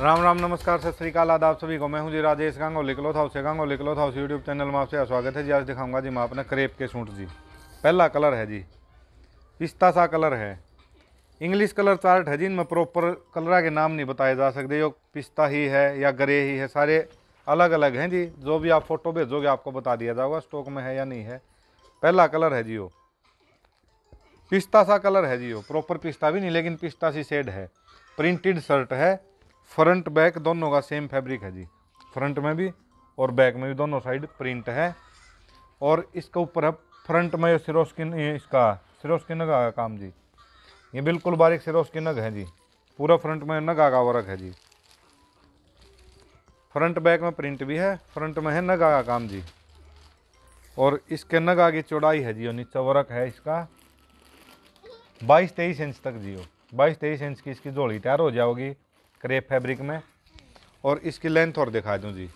राम राम नमस्कार सत श्रीकाल आदाब सभी को मैं हूं जी राजेश गांगो लिकलोथ हाउस गांगो था उस यूट्यूब चैनल में आपसे स्वागत है जी आज दिखाऊंगा जी मैं अपने क्रेप के सूट जी पहला कलर है जी पिस्ता सा कलर है इंग्लिश कलर चार्ट है जी इनमें प्रॉपर कलर के नाम नहीं बताए जा सकते जो पिस्ता ही है या ग्रे ही है सारे अलग अलग हैं जी जो भी आप फ़ोटो भेजोगे आपको बता दिया जाएगा स्टॉक में है या नहीं है पहला कलर है जी वो पिस्ता सा कलर है जी वो प्रॉपर पिस्ता भी नहीं लेकिन पिस्ता सी शेड है प्रिंटेड शर्ट है फ्रंट बैक दोनों का सेम फैब्रिक है जी फ्रंट में भी और बैक में भी दोनों साइड प्रिंट है और इसके ऊपर है फ्रंट में सिरोस्किन इसका सिरोस्किन नग आगा काम जी ये बिल्कुल बारीक सिरोस्किन नग है जी पूरा फ्रंट में नग आगा वर्क है जी फ्रंट बैक में प्रिंट भी है फ्रंट में है नग आगा काम जी और इसके नग आगे चौड़ाई है जी और नीचे वर्क है इसका बाईस तेईस इंच तक जियो बाईस तेईस इंच की इसकी जोड़ी तैयार हो जाओगी क्रेप फैब्रिक में और इसकी लेंथ और दिखा दूँ जी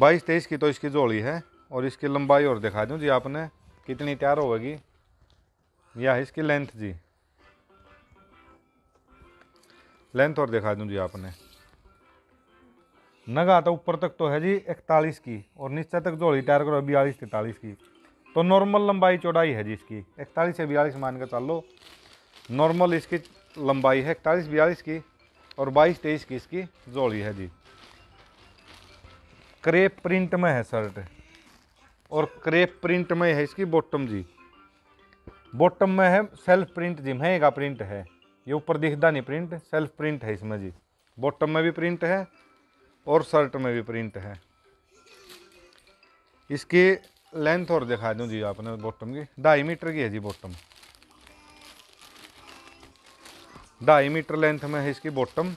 बाईस तेईस की तो इसकी जोड़ी है और इसकी लंबाई और दिखा दूँ जी आपने कितनी तैयार होगी या इसकी लेंथ जी लेंथ और दिखा दूँ जी आपने नगा तो ऊपर तक तो है जी इकतालीस की और नीचे तक जोड़ी तैयार करो बयालीस तैतालीस की तो नॉर्मल लंबाई चौड़ाई है जी इसकी इकतालीस से बयालीस मान के चल लो नॉर्मल इसकी लंबाई है इकतालीस बयालीस की और बाईस तेईस की इसकी जोड़ी है जी क्रेप प्रिंट में है शर्ट और क्रेप प्रिंट में है इसकी बॉटम जी बॉटम में है सेल्फ प्रिंट जी महंगा प्रिंट है ये ऊपर दिखता नहीं प्रिंट सेल्फ प्रिंट है इसमें जी बॉटम में भी प्रिंट है और शर्ट में भी प्रिंट है इसकी लेंथ और दिखा दूँ जी आपने बॉटम की ढाई मीटर की है जी बॉटम ढाई मीटर लेंथ में है इसकी बॉटम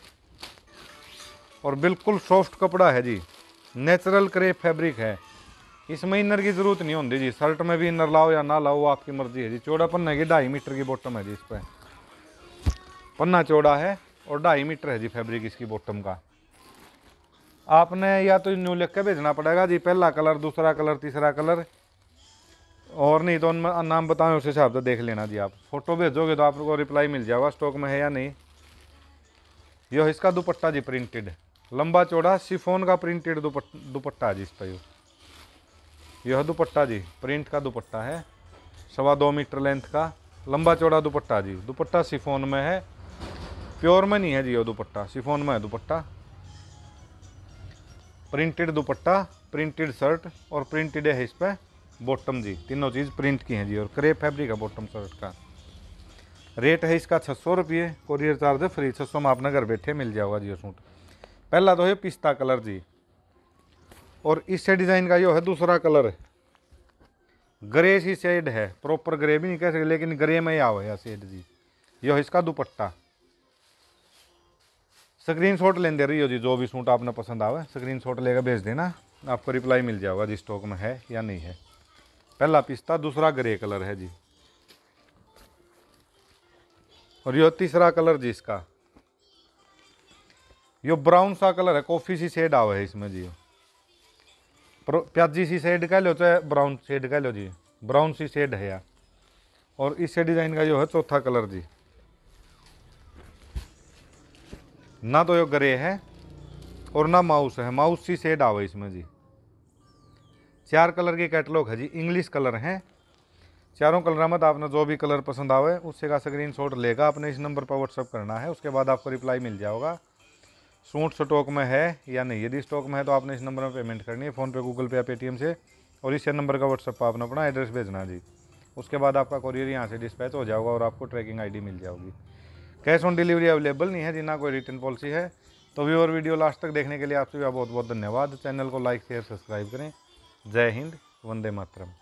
और बिल्कुल सॉफ्ट कपड़ा है जी नेचुरल क्रेप फैब्रिक है इसमें इनर की ज़रूरत नहीं होती जी शर्ट में भी इनर लाओ या ना लाओ आपकी मर्ज़ी है जी चौड़ा पन्ना की ढाई मीटर की बॉटम है जी इस पर पन्ना चौड़ा है और ढाई मीटर है जी फैब्रिक इसकी बॉटम का आपने या तो न्यू लिख के भेजना पड़ेगा जी पहला कलर दूसरा कलर तीसरा कलर और नहीं तो नाम बताएं उस हिसाब से देख लेना जी आप फ़ोटो भेजोगे तो आपको रिप्लाई मिल जाएगा स्टॉक में है या नहीं यो इसका दुपट्टा जी प्रिंटेड लंबा चौड़ा शिफोन का प्रिंटेड दुपट्टा जी इस पर यह दुपट्टा जी प्रिंट का दुपट्टा है सवा दो मीटर लेंथ का लंबा चौड़ा दुपट्टा जी दुपट्टा सिफोन में है प्योर में नहीं है जी वो दुपट्टा सिफोन में है dupatta printed dupatta printed shirt और प्रिंटेड है इस पर बॉटम जी तीनों चीज़ प्रिंट की हैं जी और क्रेप फैब्रिक है बॉटम शर्ट का रेट है इसका छः सौ रुपये कोरियर चार्ज फ्री छः सौ में आप नगर बैठे मिल जाएगा जी सूट पहला तो है पिस्ता कलर जी और इससे डिज़ाइन का यो है दूसरा कलर ग्रे सी शेड है प्रॉपर ग्रे भी नहीं कह सकते लेकिन ग्रे में ही आवे या शेड जी यो है इसका दुपट्टा स्क्रीन शॉट दे रही हो जी जो भी सूट आपने पसंद आवे स्क्रीन शॉट लेकर भेज देना आपको रिप्लाई मिल जाएगा जी स्टॉक में है या नहीं है पहला पिस्ता दूसरा ग्रे कलर है जी और यो तीसरा कलर जी इसका यो ब्राउन सा कलर है कॉफ़ी सी शेड आवे है इसमें जी प्याजी सी शेड कह लो चाहे ब्राउन शेड कह लो जी ब्राउन सी शेड है यार और इससे डिज़ाइन का जो है चौथा कलर जी ना तो यो ग्रे है और ना माउस है माउस सी शेड आवे इसमें जी चार कलर के कैटलॉग है जी इंग्लिश कलर हैं चारों कलर मत आपने जो भी कलर पसंद आवे उससे का स्क्रीन शॉट लेगा आपने इस नंबर पर व्हाट्सअप करना है उसके बाद आपको रिप्लाई मिल जाएगा सूट स्टॉक में है या नहीं यदि स्टॉक में है तो आपने इस नंबर में पेमेंट करनी है फ़ोनपे गूगल पे या पेटीएम से और इस नंबर का व्हाट्सअप पर आपने अपना एड्रेस भेजना जी उसके बाद आपका कोरियर यहाँ से डिस्पैच हो जाएगा और आपको ट्रैकिंग आई मिल जाएगी कैश ऑन डिलीवरी अवेलेबल नहीं है जिना कोई रिटर्न पॉलिसी है तो व्यू और वीडियो लास्ट तक देखने के लिए आपसे भी बहुत बहुत धन्यवाद चैनल को लाइक शेयर सब्सक्राइब करें जय हिंद वंदे मातरम